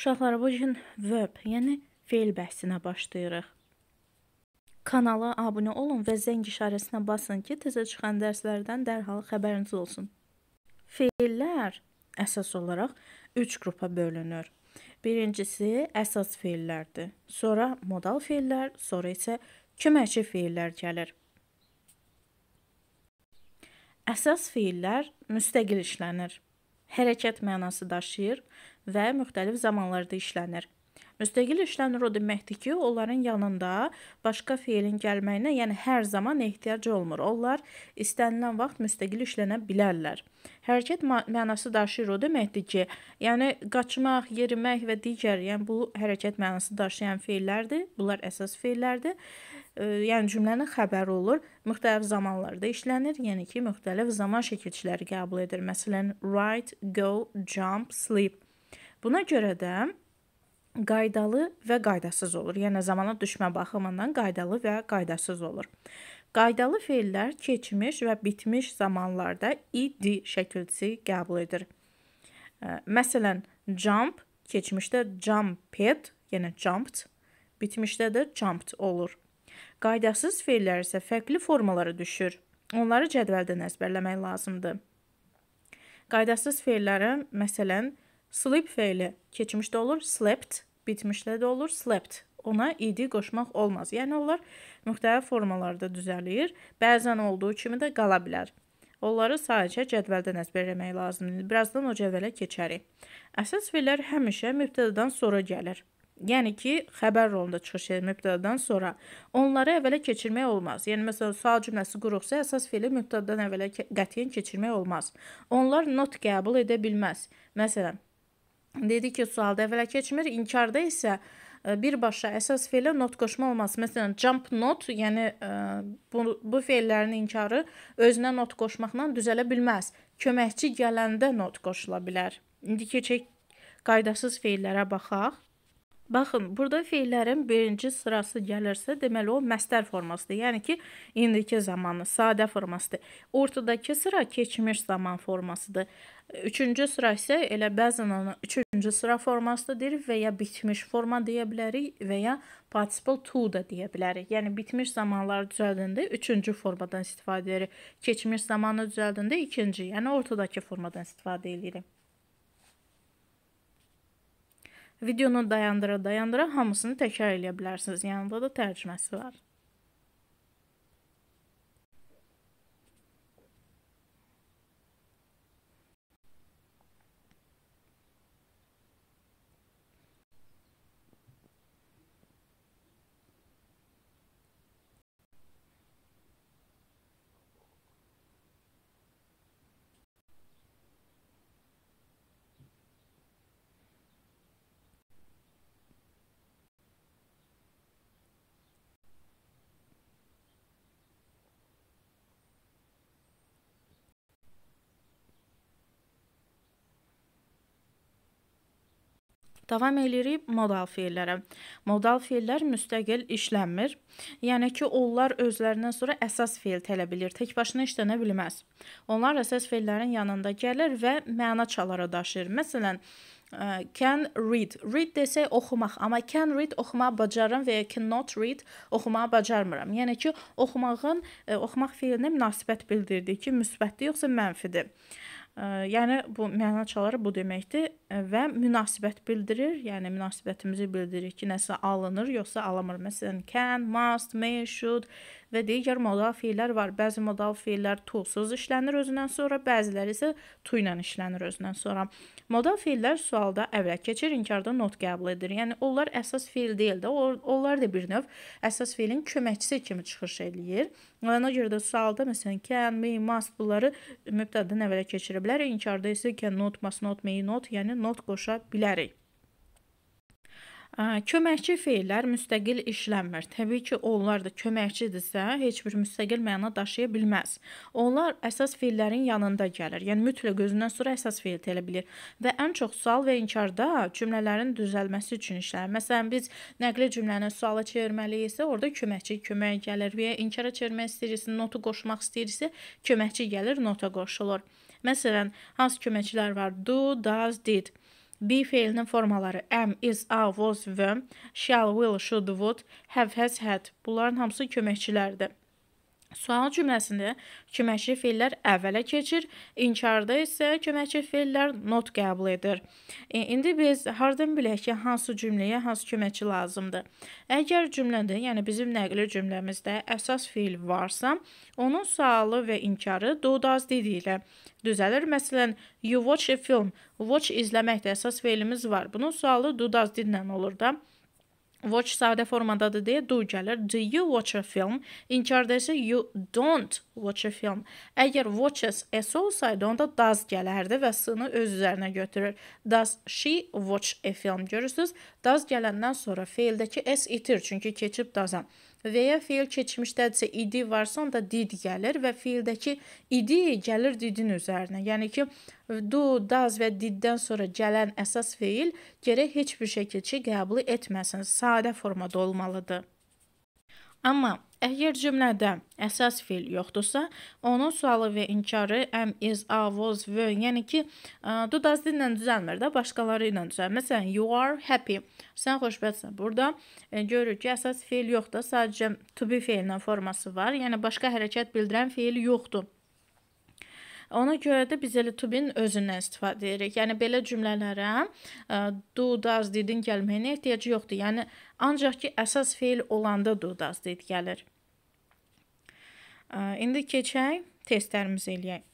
Uşaqlar, bu gün verb, yəni feil bəhsinə başlayırıq. Kanala abunə olun və zəng işarəsinə basın ki, təzə çıxan dərslərdən dərhal xəbəriniz olsun. Feillər əsas olaraq 3 qrupa bölünür. Birincisi əsas feillərdir. Sonra modal feillər, sonra isə köməkçi feillər gəlir. Əsas feillər müstəqil işlənir hərəkət mənası daşıyır və müxtəlif zamanlarda işlənir. Müstəqil işlənir o deməkdir ki, onların yanında başqa feilin gəlməyinə, yəni hər zaman ehtiyac olmur. Onlar istənilən vaxt müstəqil işlənə bilərlər. Hərəkət mənası daşıyır o deməkdir ki, yəni qaçmaq, yerimək və digər, yəni bu hərəkət mənası daşıyan feillərdir. Bunlar əsas feillərdir yəni cümlənin xəbəri olur, müxtəlif zamanlarda işlənir, yəni ki, müxtəlif zaman şəkilçiləri qəbul edir. Məsələn, write, go, jump, sleep. Buna görə də qaydalı və qaydasız olur. Yəni zamana düşmə baxımından qaydalı və qaydasız olur. Qaydalı feillər keçmiş və bitmiş zamanlarda id şəkilçisi qəbul edir. Məsələn, jump keçmişdə jumped, yəni jumped, bitmişdə də jumped olur. Qaydasız feillər isə fərqli formalara düşür. Onları cədvəldən əzbərləmək lazımdır. Qaydasız feillərə məsələn sleep feili keçmişdə olur slept, bitmişdə də olur slept. Ona id qoşmaq olmaz. Yəni onlar müxtəlif formalarda düzəlir. Bəzən olduğu kimi də qala bilər. Onları sadəcə cədvəldən əzbərləmək lazımdır. Birazdan o cədvələ keçərik. Əsas feillər həmişə mübtədadan sonra gəlir. Yəni ki, xəbər rolunda çıxış edir mübtədadan sonra. Onları əvvələ keçirmək olmaz. Yəni məsələn, sual cümləsi quruqsa, əsas feli mübtədadan əvvələ qətiyyən keçirmək olmaz. Onlar not qəbul edə bilməz. Məsələn, dedi ki, sualda əvvələ keçmir, inkarda isə e, birbaşa əsas felə not qoşma olması. Məsələn, jump not, yəni ə, e, bu, bu feillərin inkarı özünə not qoşmaqla düzələ bilməz. Köməkçi gələndə not qoşula bilər. İndi keçək qaydasız feillərə baxaq. Baxın, burada feillərin birinci sırası gəlirsə, deməli o məstər formasıdır. Yəni ki, indiki zamanı, sadə formasıdır. Ortadakı sıra keçmiş zaman formasıdır. Üçüncü sıra isə elə bəzən ona üçüncü sıra formasıdır deyirik və ya bitmiş forma deyə bilərik və ya participle to da deyə bilərik. Yəni bitmiş zamanları düzəldəndə üçüncü formadan istifadə edirik. Keçmiş zamanı düzəldəndə ikinci, yəni ortadakı formadan istifadə edirik. Videonu dayandıra-dayandıra hamısını təkrar eləyə bilərsiniz. Yanında da tərcüməsi var. Davam eləyirik modal feillərə. Modal feillər müstəqil işlənmir. Yəni ki, onlar özlərindən sonra əsas feil tələb edir. Tək başına işlənə bilməz. Onlar əsas feillərin yanında gəlir və məna çalara daşıyır. Məsələn, can read. Read desək oxumaq, amma can read oxumağı bacarıram və ya cannot read oxumağı bacarmıram. Yəni ki, oxumağın oxumaq feilinə münasibət bildirdi ki, müsbətdir yoxsa mənfidir. Yəni bu məna çaları bu deməkdir və münasibət bildirir. Yəni münasibətimizi bildirir ki, nəsə alınır, yoxsa alınmır. Məsələn, can, must, may, should və digər modal feillər var. Bəzi modal feillər to-suz işlənir özündən sonra, bəziləri isə to ilə işlənir özündən sonra. Modal feillər sualda əvvəl keçir, inkarda not qəbul edir. Yəni onlar əsas feil deyil də, onlar da bir növ əsas feilin köməkçisi kimi çıxış eləyir. Ona görə də sualda məsələn can, may, must bunları mübtədadan əvvələ keçirə bilərik. İnkarda isə can not, must not, may not, yəni not qoşa bilərik. Köməkçi feillər müstəqil işlənmir. Təbii ki, onlar da köməkçidirsə, heç bir müstəqil məna daşıya bilməz. Onlar əsas feillərin yanında gəlir. Yəni mütləq özündən sonra əsas feil tələ bilir və ən çox sual və inkarda cümlələrin düzəlməsi üçün işlənir. Məsələn, biz nəqli cümləni suala çevirməliyiksə, orada köməkçi köməyə gəlir və ya inkara çevirmək istəyirsə, notu qoşmaq istəyirsə, köməkçi gəlir, nota qoşulur. Məsələn, hansı köməkçilər var? Do, does, did. B feilinin formaları am, is, are, was, were, shall, will, should, would, have, has, had. Bunların hamısı köməkçilərdir. Sual cümləsində köməkçi feillər əvvələ keçir, inkarda isə köməkçi feillər not qəbul edir. E, indi biz hardan bilək ki, hansı cümləyə hansı köməkçi lazımdır? Əgər cümlədə, yəni bizim nəqli cümləmizdə əsas feil varsa, onun sualı və inkarı do does did ilə düzəlir. Məsələn, you watch a film, watch izləmək də əsas feilimiz var. Bunun sualı do does did ilə olur da. Watch sadə formadadır deyə do gəlir. Do you watch a film? İnkarda isə you don't watch a film. Əgər watches s olsaydı, onda does gələrdi və s-nı öz üzərinə götürür. Does she watch a film? Görürsüz? Does gələndən sonra feildəki s itir, çünki keçib does-a və ya fiil keçmişdədirsə idi varsa, onda did gəlir və fiildəki idi gəlir didin üzərinə. Yəni ki, do, does və diddən sonra gələn əsas fiil gərək heç bir şəkildə qəbul etməsin. Sadə formada olmalıdır. Amma əgər cümlədə əsas feil yoxdursa, onun sualı və inkarı am, is, are, was, were, yəni ki, dudazlı ilə düzəlmir də, başqaları ilə düzəlmir. Məsələn, you are happy. Sən xoşbəxtsən. Burada e, görürük ki, əsas feil yoxdur, sadəcə to be feilinin forması var. Yəni başqa hərəkət bildirən feil yoxdur. Ona görə də biz elə to be-nin özündən istifadə edirik. Yəni belə cümlələrə e, do does didn't gəlməyinə ehtiyacı yoxdur. Yəni ancaq ki əsas feil olanda do does did gəlir. E, indi keçək testlərimizi eləyək.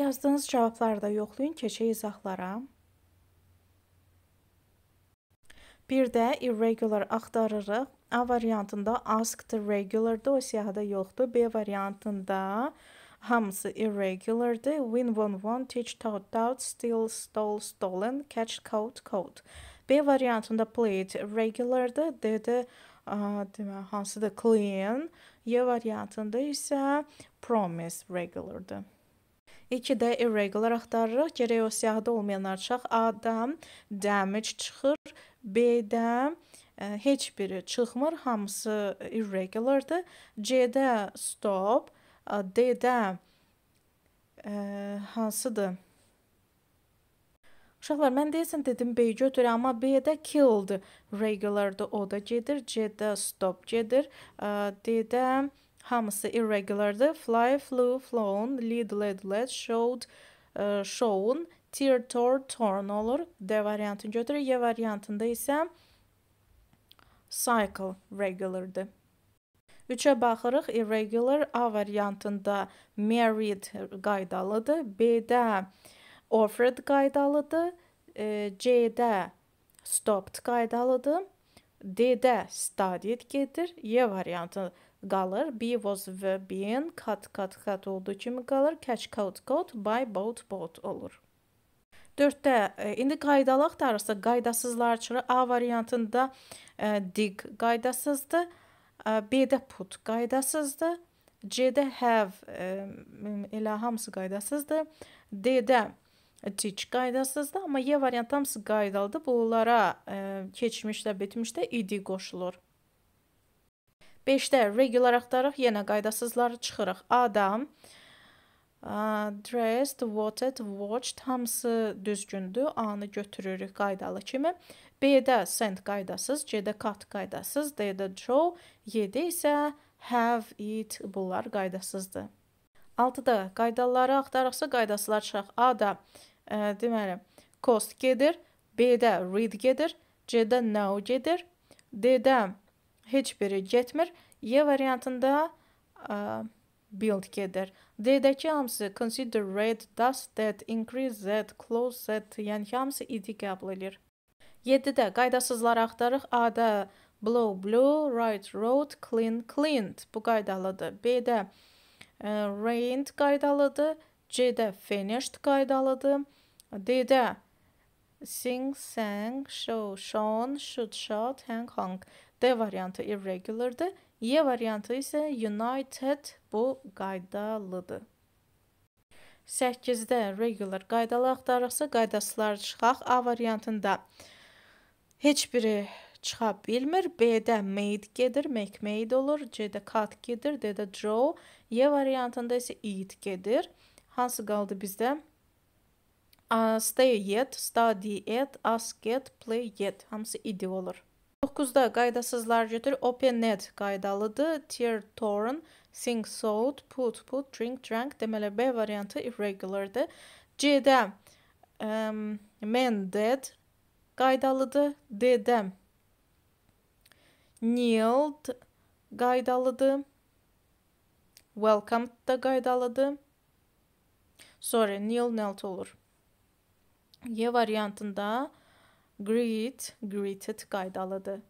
Yazdığınız cavabları da yoxlayın, keçək izahlara. Bir də irregular axtarırıq. A variantında asked regular dosyada yoxdur. B variantında hamısı irregulardır. Win, won, won, teach, taught, taught, steal, stole, stolen, catch, caught, caught. B variantında played regulardır. D-də demə hansıdır clean. Y variantında isə promise regulardır. 2-də irregular axtarırıq. Gərək o siyahıda olmayanları çıxaq. A-dan damage çıxır, B-də e, heç biri çıxmır, hamısı irregulardır. C-də stop, D-də e, hansıdır? Uşaqlar, mən deyəsən dedim B götür, amma B-də killed regulardır, o da gedir, C-də stop gedir, D-də Hamısı irregulardır. Fly, flew, flown, lead, led, led, showed, ə, e, shown, tear, tore, torn olur. D variantını götürür. Y variantında isə cycle regulardır. 3-ə baxırıq. Irregular A variantında married qaydalıdır. B-də offered qaydalıdır. E, C-də stopped qaydalıdır. D-də studied gedir. Y variantı qalır. Be was və being cut cut cut olduğu kimi qalır. Catch caught caught by boat boat olur. 4-də e, indi qaydalı axtarırsa qaydasızlarçılı A variantında ə, e, dig qaydasızdır. E, B-də put qaydasızdır. C-də have ə, elə hamısı qaydasızdır. D-də teach qaydasızdır, amma Y variantı hamısı qaydalıdır. Bunlara ə, keçmişdə, bitmişdə id qoşulur. 5-də regular axtarıq, yenə qaydasızları çıxırıq. Adam, uh, dressed, watered, watched hamısı düzgündür. A-nı götürürük qaydalı kimi. B-də send qaydasız, C-də cut qaydasız, D-də draw, 7 isə have, it bunlar qaydasızdır. 6-da qaydaları axtarıqsa qaydasılar çıxaq. A-da e, deməli cost gedir, B-də read gedir, C-də now gedir, D-də heç biri getmir. Y variantında ə, build gedir. D-dəki hamısı consider red, does that, increase that, close that, yəni hamısı id qəbul edir. 7-də qaydasızlar axtarıq. A-da blow, blow, right, road, clean, cleaned. Bu qaydalıdır. B-də rained qaydalıdır. C-də finished qaydalıdır. D-də sing, sang, show, shown, should, shot, hang, hung. D variantı irregular'dı. Y variantı isə united bu qaydalıdır. 8-də regular qaydalı axtarırsa, qaydasılar çıxaq. A variantında heç biri çıxa bilmir. B-də made gedir, make made olur. C-də cut gedir, D-də draw. Y variantında isə eat gedir. Hansı qaldı bizdə? Uh, stay yet, study yet, ask yet, play yet. Hamısı idi olur. 9-da qaydasızlar götür. OpenNet qaydalıdır. Tier Torn, Sing Salt, Put Put, Drink Drunk. Deməli B variantı irregulardır. C-də um, Man Dead qaydalıdır. D-də Kneeled qaydalıdır. Welcome da qaydalıdır. Sorry, kneel knelt olur. Y variantında greet, greeted qaydalıdır.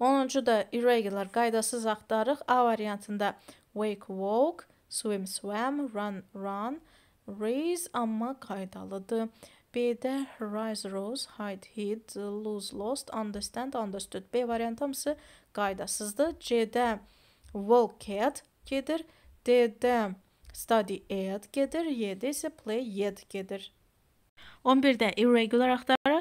10-cu da irregular qaydasız axtarıq. A variantında wake, walk, swim, swam, run, run, raise amma qaydalıdır. B-də rise, rose, hide, hid, lose, lost, understand, understood. B variantı hamısı qaydasızdır. C-də walk, cat gedir. D-də study, add gedir. Y-də isə play, yet gedir. 11-də irregular axtarıq.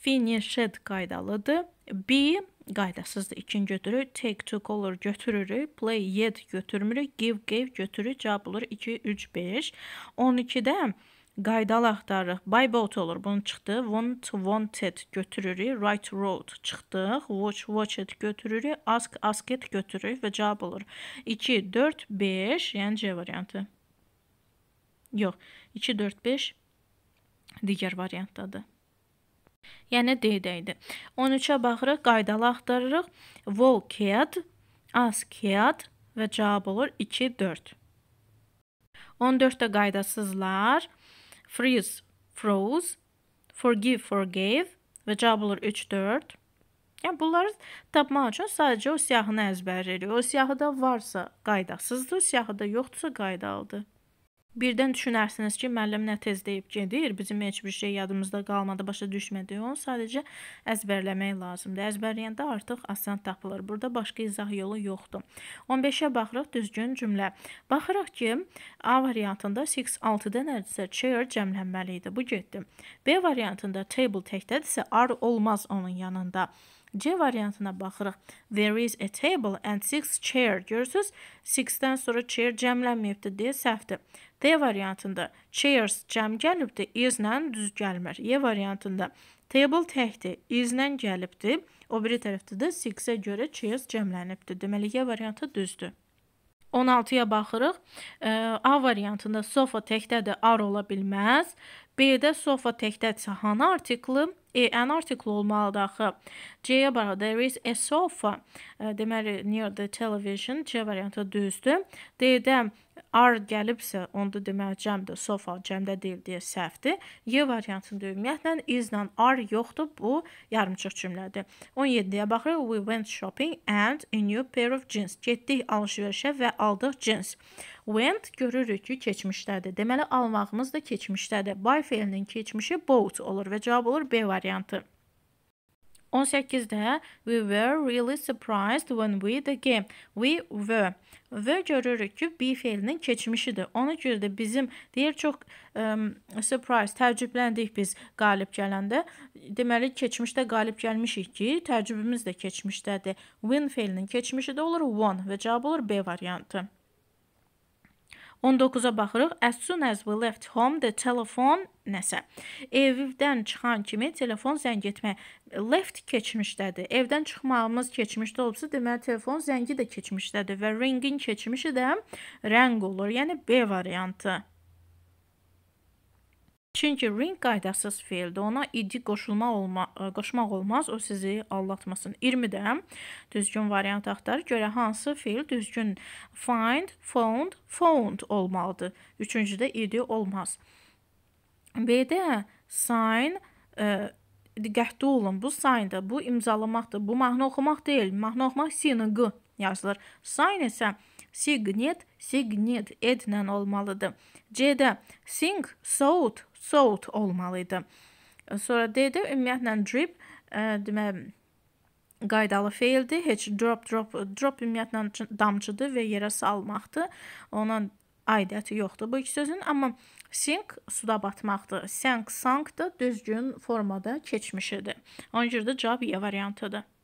Finished qaydalıdır. B qaydasızdır. İkin götürür. Take, took olur götürürük. Play, yet götürmürük. Give, gave götürürük. Cavab olur 2, 3, 5. 12-də qaydalı axtarırıq. Buy, bought olur. Bunun çıxdı. Want, wanted götürürük. Right, road çıxdıq. Watch, watched götürürük. Ask, asked götürürük və cavab olur. 2, 4, 5. Yəni C variantı. Yox. 2, 4, 5 digər variantdadır. Yəni D dəydi. 13-ə baxırıq, qaydalı axtarırıq. Volkead, askead və cavab olur 2 4. 14-də qaydasızlar. Freeze, froze, forgive, forgave və cavab olur 3 4. Yəni bunları tapmaq üçün sadəcə o siyahını əzbərləyirik. O siyahıda varsa qaydasızdır, siyahıda yoxdursa qaydalıdır. Birdən düşünərsiniz ki, müəllim nə tez deyib gedir, bizim heç bir şey yadımızda qalmadı, başa düşmədi. Onu sadəcə əzbərləmək lazımdır. Əzbərləyəndə artıq asan tapılır. Burada başqa izah yolu yoxdur. 15-ə baxırıq düzgün cümlə. Baxırıq ki, A variantında 6 6-dan ərzə chair cəmlənməli idi. Bu getdi. B variantında table təkdədirsə, are olmaz onun yanında. C variantına baxırıq. There is a table and six chair. Görürsüz, six-dən sonra chair cəmlənməyibdir deyə səhvdir. D variantında chairs cəm gəlibdir, is-lə düz gəlmir. E variantında table təkdir, is-lə gəlibdir. O biri tərəfdə də six-ə görə chairs cəmlənibdir. Deməli, E variantı düzdür. 16-ya baxırıq. A variantında sofa təkdədir, ar ola bilməz. B-də sofa təkdədirsə hanı artikli? E, ən artikli olmalıdır axı. C-yə baxaq, there is a sofa. Deməli, near the television. C variantı düzdür. D-də Ar gəlibsə, onda deməli cəmdir, sofa cəmdə deyil deyə səhvdir. Y variantını da ümumiyyətlə islə are yoxdur. Bu yarımçıq cümlədir. 17-yə baxırıq. We went shopping and a new pair of jeans. Getdik alış-verişə və aldıq jeans. Went görürük ki, keçmişdədir. Deməli almağımız da keçmişdədir. Buy fe'linin keçmişi bought olur və cavab olur B variantı. 18-də we were really surprised when we the game. We were. Və görürük ki, be fiilinin keçmişidir. Ona görə də bizim deyir çox um, surprise, təəccübləndik biz qalib gələndə. Deməli, keçmişdə qalib gəlmişik ki, təəccübümüz də keçmişdədir. Win fiilinin keçmişi də olur won və cavab olur B variantı. 19-a baxırıq. As soon as we left home, the telephone nəsə. Evdən çıxan kimi telefon zəng etmə. Left keçmişdədir. Evdən çıxmağımız keçmişdə olubsa, deməli telefon zəngi də keçmişdədir və ringin keçmişi də rəng olur. Yəni B variantı. Çünki ring qaydasız feildir. Ona idi qoşulma olma, e, qoşmaq olmaz. O sizi aldatmasın. 20-də düzgün variant axtar. Görə hansı feil düzgün find, found, found olmalıdır. 3-cüdə idi olmaz. B-də sign ə, e, diqqətli olun. Bu signdır, bu imzalamaqdır. Bu mahnı oxumaq deyil. Mahnı oxumaq sinq yazılır. Sign isə signet, signet edlə olmalıdır. C-də sing, sound sold olmalı idi. Sonra DD ümumiyyətlə drip ə, e, demə qaydalı feildir. Heç drop drop drop ümumiyyətlə damcıdır və yerə salmaqdır. Ona aidiyyəti yoxdur bu iki sözün, amma sink suda batmaqdır. Sank sank da düzgün formada keçmişidir. Ona görə də cavab E variantıdır.